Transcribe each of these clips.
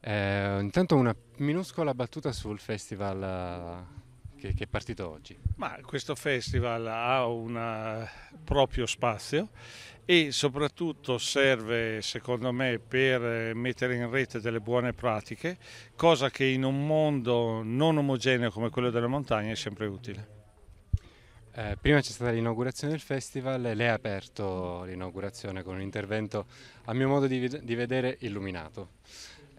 Eh, intanto una minuscola battuta sul festival eh, che, che, è partito oggi. Ma questo festival ha un eh, proprio spazio e soprattutto serve secondo me per eh, mettere in rete delle buone pratiche, cosa che in un mondo non omogeneo come quello della montagna è sempre utile. Eh, prima c'è stata l'inaugurazione del festival e lei ha aperto l'inaugurazione con un intervento a mio modo di, di vedere illuminato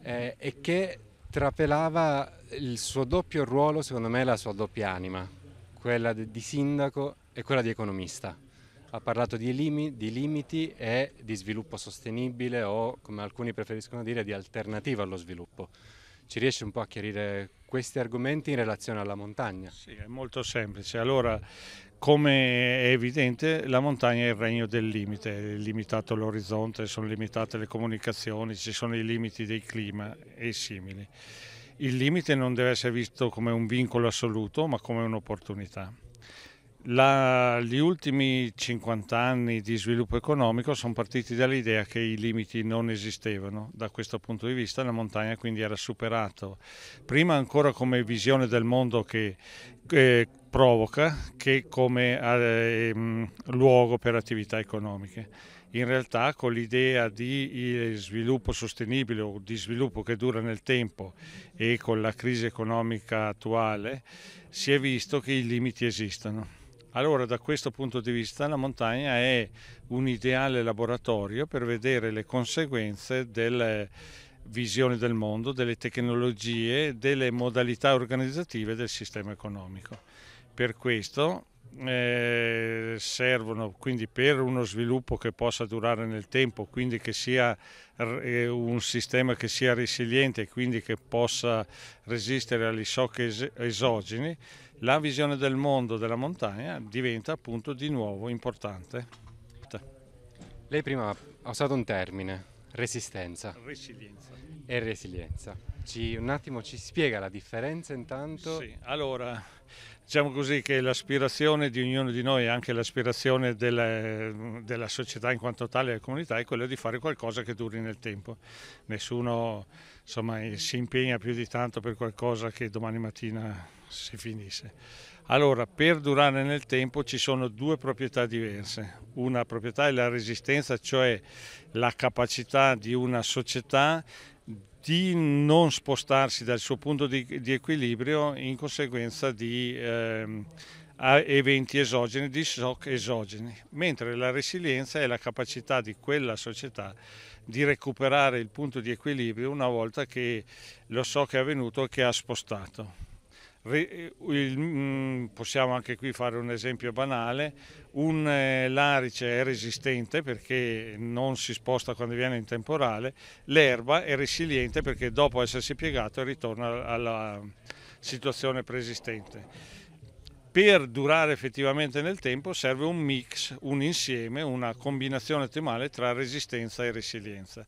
eh, e che trapelava il suo doppio ruolo, secondo me la sua doppia anima, quella di sindaco e quella di economista. Ha parlato di, limi, di limiti e di sviluppo sostenibile o, come alcuni preferiscono dire, di alternativa allo sviluppo. Ci riesci un po' a chiarire questi argomenti in relazione alla montagna? Sì, è molto semplice. Allora, come è evidente, la montagna è il regno del limite, è limitato l'orizzonte, sono limitate le comunicazioni, ci sono i limiti del clima e simili. Il limite non deve essere visto come un vincolo assoluto, ma come un'opportunità. La, gli ultimi 50 anni di sviluppo economico sono partiti dall'idea che i limiti non esistevano. Da questo punto di vista la montagna quindi era superata, prima ancora come visione del mondo che eh, provoca, che come eh, ehm, luogo per attività economiche in realtà con l'idea di eh, sviluppo sostenibile o di sviluppo che dura nel tempo e con la crisi economica attuale si è visto che i limiti esistono. Allora da questo punto di vista la montagna è un ideale laboratorio per vedere le conseguenze delle visioni del mondo, delle tecnologie, delle modalità organizzative del sistema economico. Per questo eh, servono quindi per uno sviluppo che possa durare nel tempo, quindi che sia eh, un sistema che sia resiliente e quindi che possa resistere agli shock es- esogeni, la visione del mondo della montagna diventa appunto di nuovo importante. Lei prima ha usato un termine, Resistenza. Resilienza. E resilienza. Ci, un attimo ci spiega la differenza intanto? Sì, allora diciamo così che l'aspirazione di ognuno di noi, anche l'aspirazione della, della società in quanto tale, della comunità, è quella di fare qualcosa che duri nel tempo. Nessuno insomma, si impegna più di tanto per qualcosa che domani mattina si finisse. Allora, per durare nel tempo ci sono due proprietà diverse. Una proprietà è la resistenza, cioè la capacità di una società di non spostarsi dal suo punto di, di equilibrio in conseguenza di eh, eventi esogeni, di shock esogeni, mentre la resilienza è la capacità di quella società di recuperare il punto di equilibrio una volta che lo shock è avvenuto e che ha spostato. Mm, possiamo anche qui fare un esempio banale, un eh, larice è resistente perché non si sposta quando viene in temporale, l'erba è resiliente perché dopo essersi piegato ritorna alla situazione preesistente. Per durare effettivamente nel tempo serve un mix, un insieme, una combinazione ottimale tra resistenza e resilienza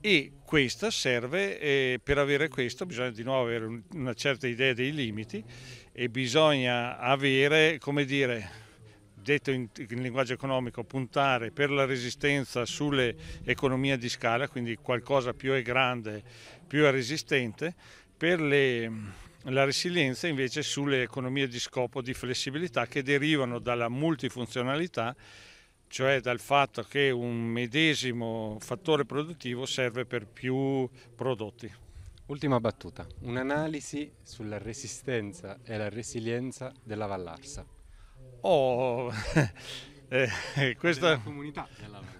e questa serve, eh, per avere questo bisogna di nuovo avere una certa idea dei limiti e bisogna avere, come dire, detto in, in, linguaggio economico, puntare per la resistenza sulle economie di scala, quindi qualcosa più è grande, più è resistente, per le, la resilienza invece sulle economie di scopo, di flessibilità che derivano dalla multifunzionalità cioè dal fatto che un medesimo fattore produttivo serve per più prodotti. Ultima battuta, un'analisi sulla resistenza e la resilienza della Vallarsa. Oh, eh, questa... Della comunità della Vallarsa.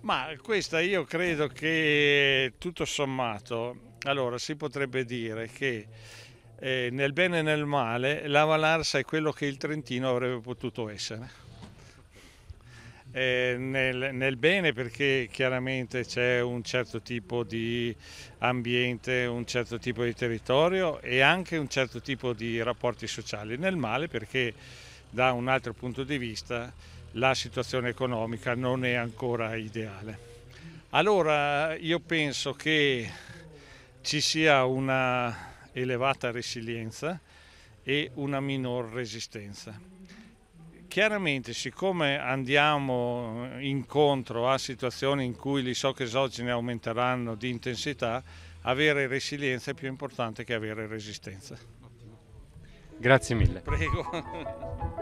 Ma questa io credo che tutto sommato, allora si potrebbe dire che eh, nel bene e nel male la Vallarsa è quello che il Trentino avrebbe potuto essere. Eh, nel, nel, bene perché chiaramente c'è un certo tipo di ambiente, un certo tipo di territorio e anche un certo tipo di rapporti sociali, nel male perché da un altro punto di vista la situazione economica non è ancora ideale. Allora io penso che ci sia una elevata resilienza e una minor resistenza chiaramente siccome andiamo eh, incontro a situazioni in cui gli shock esogeni aumenteranno di intensità, avere resilienza è più importante che avere resistenza. Grazie mille. Prego.